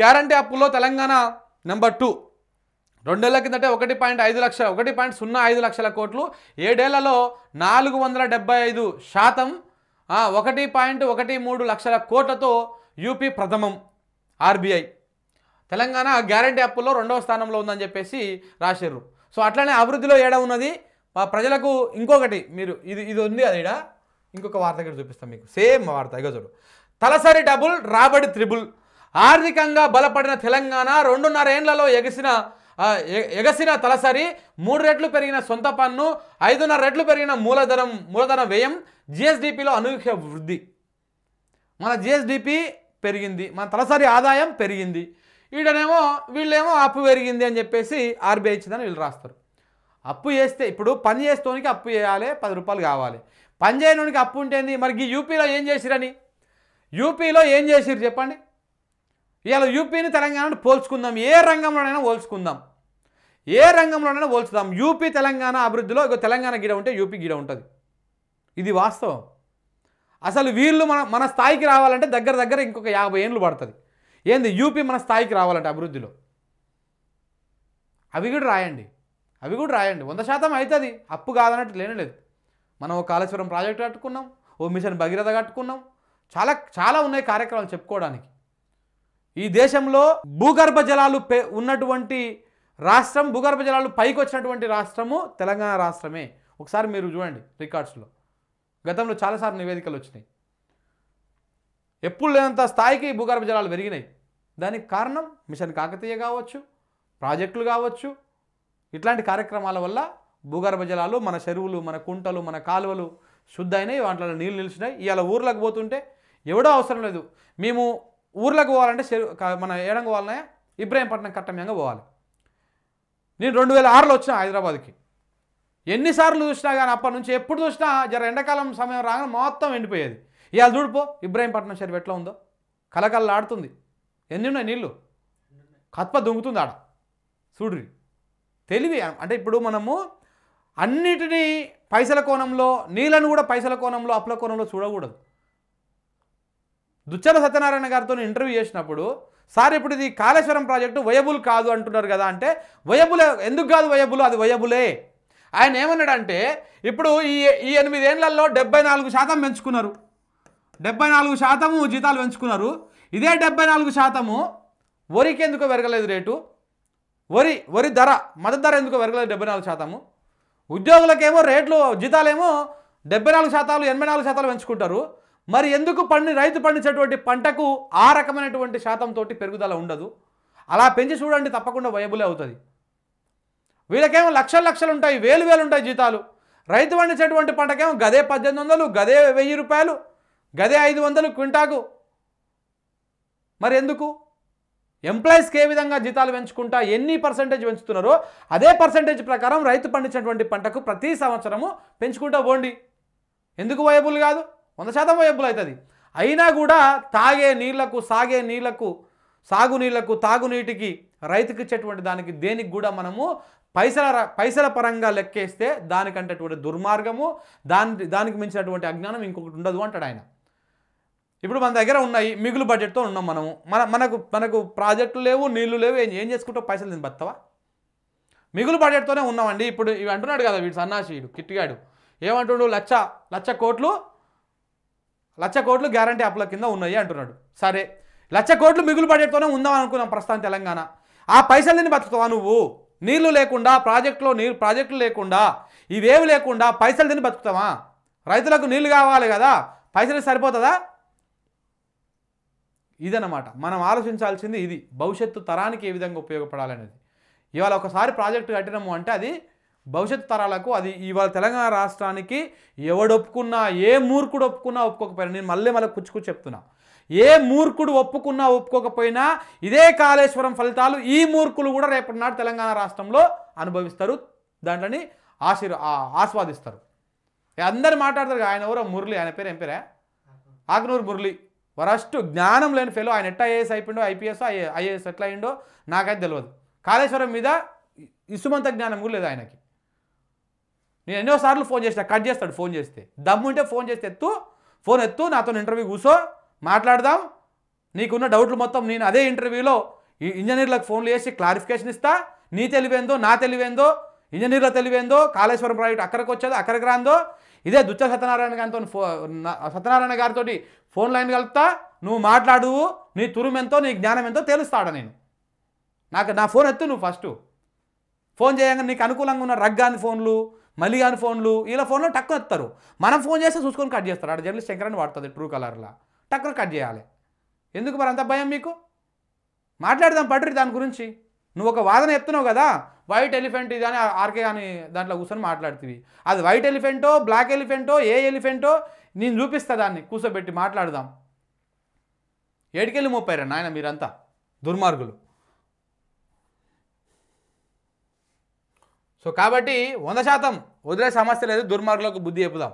guarantee అప్పుల్లో Telangana number two రెండేళ్ల కిందంటే ఒకటి పాయింట్ ఐదు లక్షల ఒకటి పాయింట్ సున్నా ఐదు లక్షల కోట్లు ఏడేళ్లలో నాలుగు వందల డెబ్బై ఐదు శాతం ఒకటి పాయింట్ ఒకటి మూడు లక్షల కోట్లతో యూపీ ప్రథమం ఆర్బీఐ తెలంగాణ గ్యారంటీ అప్పుల్లో రెండవ స్థానంలో ఉందని చెప్పేసి రాశారు సో అట్లనే అభివృద్ధిలో ఏడ ఉన్నది ప్రజలకు ఇంకొకటి మీరు ఇది ఇది ఉంది అది ఇంకొక వార్త ఇక్కడ చూపిస్తాం మీకు సేమ్ వార్త ఇక చూడు తలసరి డబుల్ రాబడి త్రిబుల్ ఆర్థికంగా బలపడిన తెలంగాణ రెండున్నరేండ్లలో ఎగిసిన ఎగసిన తలసరి మూడు రెట్లు పెరిగిన సొంత పన్ను ఐదున్నర రెట్లు పెరిగిన మూలధనం మూలధన వ్యయం జిఎస్డిపిలో అనూహ్య వృద్ధి మన జిఎస్డిపి పెరిగింది మన తలసరి ఆదాయం పెరిగింది వీడనేమో వీళ్ళేమో అప్పు పెరిగింది అని చెప్పేసి ఆర్బీఐ ఇచ్చిందని వీళ్ళు రాస్తారు అప్పు చేస్తే ఇప్పుడు పని చేస్తోనికి అప్పు చేయాలి పది రూపాయలు కావాలి పని చేయడానికి అప్పు ఉంటేంది మరి యూపీలో ఏం చేసిరని యూపీలో ఏం చేసిరు చెప్పండి ఇవాళ యూపీని తెలంగాణను పోల్చుకుందాం ఏ రంగంలోనైనా పోల్చుకుందాం ఏ రంగంలోనైనా పోల్చుదాం యూపీ తెలంగాణ అభివృద్ధిలో ఇక తెలంగాణ గిడ ఉంటే యూపీ గిడ ఉంటుంది ఇది వాస్తవం అసలు వీళ్ళు మన మన స్థాయికి రావాలంటే దగ్గర దగ్గర ఇంకొక యాభై ఏళ్ళు పడుతుంది ఏంది యూపీ మన స్థాయికి రావాలంటే అభివృద్ధిలో అవి కూడా రాయండి అవి కూడా రాయండి వంద శాతం అవుతుంది అప్పు కాదన్నట్టు లేనలేదు మనం ఓ కాళేశ్వరం ప్రాజెక్ట్ కట్టుకున్నాం ఓ మిషన్ భగీరథ కట్టుకున్నాం చాలా చాలా ఉన్నాయి కార్యక్రమాలు చెప్పుకోవడానికి ఈ దేశంలో భూగర్భ జలాలు ఉన్నటువంటి రాష్ట్రం భూగర్భ జలాలు పైకి వచ్చినటువంటి రాష్ట్రము తెలంగాణ రాష్ట్రమే ఒకసారి మీరు చూడండి రికార్డ్స్లో గతంలో చాలాసార్లు నివేదికలు వచ్చినాయి ఎప్పుడు లేనంత స్థాయికి భూగర్భ జలాలు పెరిగినాయి దానికి కారణం మిషన్ కాకతీయ కావచ్చు ప్రాజెక్టులు కావచ్చు ఇట్లాంటి కార్యక్రమాల వల్ల భూగర్భ జలాలు మన చెరువులు మన కుంటలు మన కాలువలు శుద్ధ అయినాయి వాటిలో నీళ్ళు నిలిచినాయి ఇవాళ ఊర్లకు పోతుంటే ఎవడో అవసరం లేదు మేము ఊర్లకు పోవాలంటే మన ఏడంగా పోవాలనే ఇబ్రాహీంపట్నం కట్టమ్యంగా పోవాలి నేను రెండు వేల ఆరులో వచ్చిన హైదరాబాద్కి ఎన్నిసార్లు చూసినా కానీ అప్పటి నుంచి ఎప్పుడు చూసినా జర ఎండాకాలం సమయం రాగానే మొత్తం ఎండిపోయేది ఇవాళ చూడిపో ఇబ్రాహీంపట్నం చెరువు ఎట్లా ఉందో కలకల్లా ఆడుతుంది ఎన్ని ఉన్నాయి నీళ్ళు కత్ప దొంగుతుంది ఆడ చూడ్రి తెలివి అంటే ఇప్పుడు మనము అన్నిటినీ పైసల కోణంలో నీళ్ళను కూడా పైసల కోణంలో అప్పుల కోణంలో చూడకూడదు దుచ్చల సత్యనారాయణ గారితో ఇంటర్వ్యూ చేసినప్పుడు సార్ ఇప్పుడు ఇది కాళేశ్వరం ప్రాజెక్టు వయబుల్ కాదు అంటున్నారు కదా అంటే వయబులే ఎందుకు కాదు వయబుల్ అది వయబులే ఆయన ఏమన్నాడంటే ఇప్పుడు ఈ ఈ ఎనిమిదేళ్లలో డెబ్బై నాలుగు శాతం పెంచుకున్నారు డెబ్బై నాలుగు శాతము జీతాలు పెంచుకున్నారు ఇదే డెబ్బై నాలుగు శాతము వరికి ఎందుకు పెరగలేదు రేటు వరి వరి ధర మద ధర ఎందుకు పెరగలేదు డెబ్బై నాలుగు శాతము ఉద్యోగులకేమో రేట్లు జీతాలేమో డెబ్బై నాలుగు శాతాలు ఎనభై నాలుగు శాతాలు పెంచుకుంటారు మరి ఎందుకు పండి రైతు పండించేటువంటి పంటకు ఆ రకమైనటువంటి శాతంతో పెరుగుదల ఉండదు అలా పెంచి చూడండి తప్పకుండా వయబులే అవుతుంది వీళ్ళకేమో లక్షలు లక్షలు ఉంటాయి వేలు వేలు ఉంటాయి జీతాలు రైతు పండించేటువంటి పంటకేమో గదే పద్దెనిమిది వందలు గదే వెయ్యి రూపాయలు గదే ఐదు వందలు క్వింటాకు మరి ఎందుకు ఎంప్లాయీస్కి ఏ విధంగా జీతాలు పెంచుకుంటా ఎన్ని పర్సంటేజ్ పెంచుతున్నారో అదే పర్సంటేజ్ ప్రకారం రైతు పండించినటువంటి పంటకు ప్రతి సంవత్సరము పెంచుకుంటా పోండి ఎందుకు వయబుల్ కాదు వంద శాతం వయబుల్ అవుతుంది అయినా కూడా తాగే నీళ్లకు సాగే నీళ్లకు సాగునీళ్లకు తాగునీటికి రైతుకి ఇచ్చేటువంటి దానికి దేనికి కూడా మనము పైసల పైసల పరంగా లెక్కేస్తే దానికంటేటువంటి దుర్మార్గము దాని దానికి మించినటువంటి అజ్ఞానం ఇంకొకటి ఉండదు అంటాడు ఆయన ఇప్పుడు మన దగ్గర ఉన్నాయి మిగులు బడ్జెట్తో ఉన్నాం మనము మన మనకు మనకు ప్రాజెక్టులు లేవు నీళ్లు లేవు ఏం ఏం చేసుకుంటావు పైసలు నేను బతావా మిగులు బడ్జెట్తోనే ఉన్నామండి ఇప్పుడు ఇవి అంటున్నాడు కదా వీడు సన్నాసి వీడు కిట్టిగాడు ఏమంటుడు లచ్చ లచ్చ కోట్లు లక్ష కోట్లు గ్యారంటీ అప్ల కింద ఉన్నాయి అంటున్నాడు సరే లక్ష కోట్లు మిగులు పడేతోనే ఉందాం అనుకున్నాం ప్రస్తుతం తెలంగాణ ఆ పైసలని బతుకుతావా నువ్వు నీళ్లు లేకుండా ప్రాజెక్టులో నీరు ప్రాజెక్టులు లేకుండా ఇవేవి లేకుండా పైసలు తిని బతుకుతావా రైతులకు నీళ్లు కావాలి కదా పైసలు సరిపోతుందా ఇదన్నమాట మనం ఆలోచించాల్సింది ఇది భవిష్యత్తు తరానికి ఏ విధంగా ఉపయోగపడాలనేది ఇవాళ ఒకసారి ప్రాజెక్టు కట్టినాము అంటే అది భవిష్యత్ తరాలకు అది ఇవాళ తెలంగాణ రాష్ట్రానికి ఎవడొప్పుకున్నా ఏ మూర్ఖుడు ఒప్పుకున్నా ఒప్పుకోకపోయినా నేను మళ్ళీ మళ్ళీ కుచ్చుకుచ్చి చెప్తున్నా ఏ మూర్ఖుడు ఒప్పుకున్నా ఒప్పుకోకపోయినా ఇదే కాళేశ్వరం ఫలితాలు ఈ మూర్ఖులు కూడా రేపటి నాడు తెలంగాణ రాష్ట్రంలో అనుభవిస్తారు దాంట్లోని ఆశీర్ ఆస్వాదిస్తారు అందరు మాట్లాడతారు ఆయన ఎవరో మురళి ఆయన పేరు ఏం పేరే ఆగ్నూరు మురళి వరస్ట్ జ్ఞానం లేని ఫెలో ఆయన ఎట్లా ఐఏఎస్ అయిపోయిండో ఐపీఎస్ ఐఏఎస్ ఎట్లా అయిండో నాకైతే తెలియదు కాళేశ్వరం మీద ఇసుమంత జ్ఞానం కూడా లేదు ఆయనకి నేను ఎన్నోసార్లు ఫోన్ చేసిన కట్ చేస్తాడు ఫోన్ చేస్తే దమ్ము ఉంటే ఫోన్ చేస్తే ఎత్తు ఫోన్ ఎత్తు నాతో ఇంటర్వ్యూ కూర్చో మాట్లాడదాం నీకున్న డౌట్లు మొత్తం నేను అదే ఇంటర్వ్యూలో ఇంజనీర్లకు ఫోన్లు చేసి క్లారిఫికేషన్ ఇస్తా నీ తెలివేందో నా తెలివేందో ఇంజనీర్ల తెలివేందో కాళేశ్వరం ప్రాజెక్ట్ అక్కడికి వచ్చేదో అక్కడికి రాందో ఇదే దుచ్చ సత్యనారాయణ గారితో ఫో సత్యనారాయణ గారితో ఫోన్ లైన్ కలుపుతా నువ్వు మాట్లాడువు నీ తురుమెంతో నీ జ్ఞానం ఎంతో తేలుస్తాడా నేను నాకు నా ఫోన్ ఎత్తు నువ్వు ఫస్ట్ ఫోన్ చేయగా నీకు అనుకూలంగా ఉన్న రగ్గాని ఫోన్లు మళ్ళీ కానీ ఫోన్లు ఇలా ఫోన్లో టక్కు ఎత్తారు మనం ఫోన్ చేస్తే చూసుకొని కట్ చేస్తారు అక్కడ జర్నలిస్ట్ శంకరాన్ని వాడుతుంది ట్రూ కలర్లా టక్కు కట్ చేయాలి ఎందుకు మరి అంత భయం మీకు మాట్లాడదాం పట్టురి దాని గురించి నువ్వు ఒక వాదన ఎత్తున్నావు కదా వైట్ ఎలిఫెంట్ ఇది అని ఆర్కే అని దాంట్లో కూర్చొని మాట్లాడుతుంది అది వైట్ ఎలిఫెంటో బ్లాక్ ఎలిఫెంటో ఏ ఎలిఫెంటో నేను చూపిస్తా దాన్ని కూర్చోబెట్టి మాట్లాడదాం ఏడికెళ్ళి మోపారా నాయన మీరంతా దుర్మార్గులు సో కాబట్టి వంద శాతం వదిలే సమస్య లేదు దుర్మార్గులకు బుద్ధి చెప్పుదాం